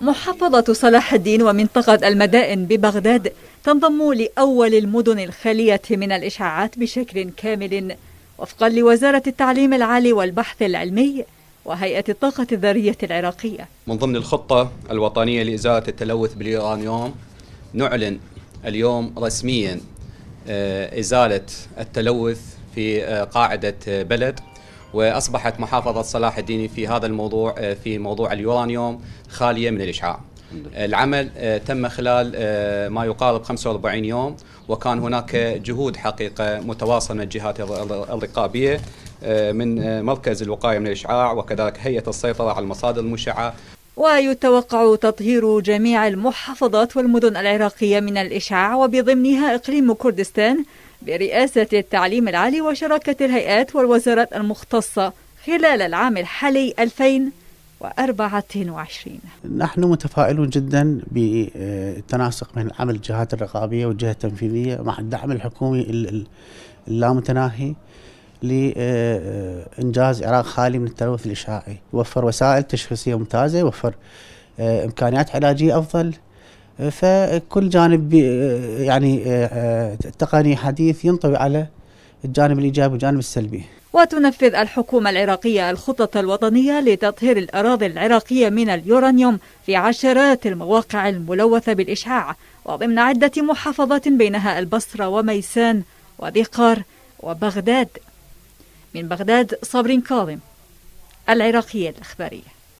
محافظة صلاح الدين ومنطقة المدائن ببغداد تنضم لأول المدن الخالية من الإشعاعات بشكل كامل وفقا لوزارة التعليم العالي والبحث العلمي وهيئة الطاقة الذرية العراقية من ضمن الخطة الوطنية لإزالة التلوث باليورانيوم نعلن اليوم رسميا آه، إزالة التلوث في آه، قاعدة آه، بلد وأصبحت محافظة صلاح الدين في هذا الموضوع في موضوع اليورانيوم خاليه من الاشعاع. العمل آه، تم خلال آه، ما يقارب 45 يوم وكان هناك جهود حقيقه متواصله من الجهات الرقابيه آه، من مركز الوقايه من الاشعاع وكذلك هيئه السيطره على المصادر المشعه ويتوقع تطهير جميع المحافظات والمدن العراقيه من الاشعاع وبضمنها اقليم كردستان برئاسه التعليم العالي وشراكه الهيئات والوزارات المختصه خلال العام الحالي 2000 2024 نحن متفائلون جدا بالتناسق بين عمل الجهات الرقابية والجهة التنفيذية مع الدعم الحكومي اللامتناهي لإنجاز عراق خالي من التلوث الإشعاعي يوفر وسائل تشخيصية ممتازة يوفر إمكانيات علاجية أفضل فكل جانب يعني تقني حديث ينطوي على الجانب الإيجابي والجانب السلبي وتنفذ الحكومة العراقية الخطط الوطنية لتطهير الأراضي العراقية من اليورانيوم في عشرات المواقع الملوثة بالإشعاع وضمن عدة محافظات بينها البصرة وميسان وذقار وبغداد من بغداد صبر كاظم العراقية الأخبارية